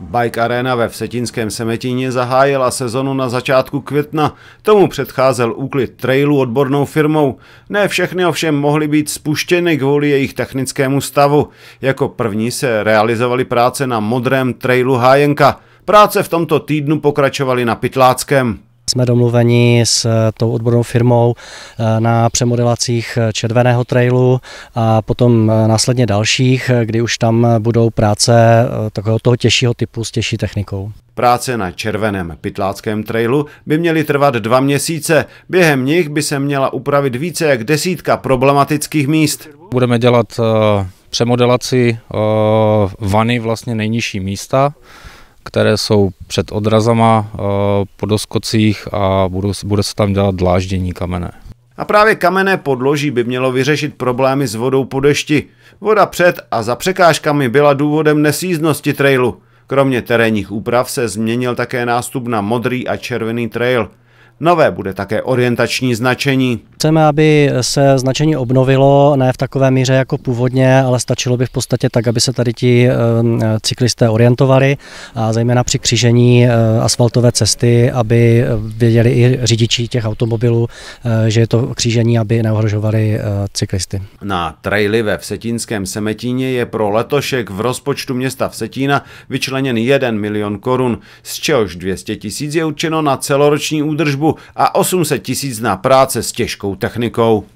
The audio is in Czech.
Bike Arena ve Vsetínském Semetíně zahájila sezonu na začátku května. Tomu předcházel úklid trailu odbornou firmou. Ne všechny ovšem mohly být spuštěny kvůli jejich technickému stavu. Jako první se realizovaly práce na modrém trailu Hájenka. Práce v tomto týdnu pokračovaly na Pytláckém. Jsme domluveni s eh, tou odbornou firmou eh, na přemodelacích eh, červeného trailu a potom následně dalších, kdy už tam budou práce takového toho těžšího typu s těžší technikou. Práce na červeném pytláckém trailu by měly trvat dva měsíce. Během nich by se měla upravit více jak desítka problematických míst. Budeme dělat přemodelaci vany vlastně nejnižší místa, které jsou před odrazama eh, po doskocích a budou, bude se tam dělat dláždění kamene. A právě kamenné podloží by mělo vyřešit problémy s vodou po dešti. Voda před a za překážkami byla důvodem nesíznosti trailu. Kromě terénních úprav se změnil také nástup na modrý a červený trail – Nové bude také orientační značení. Chceme, aby se značení obnovilo, ne v takové míře jako původně, ale stačilo by v podstatě tak, aby se tady ti eh, cyklisté orientovali a zejména při křížení eh, asfaltové cesty, aby věděli i řidiči těch automobilů, eh, že je to křížení, aby neohrožovali cyklisty. Na traily ve Vsetínském Semetíně je pro letošek v rozpočtu města Vsetína vyčleněn 1 milion korun, z čehož 200 tisíc je určeno na celoroční údržbu službu a 800 tisíc na práce s těžkou technikou.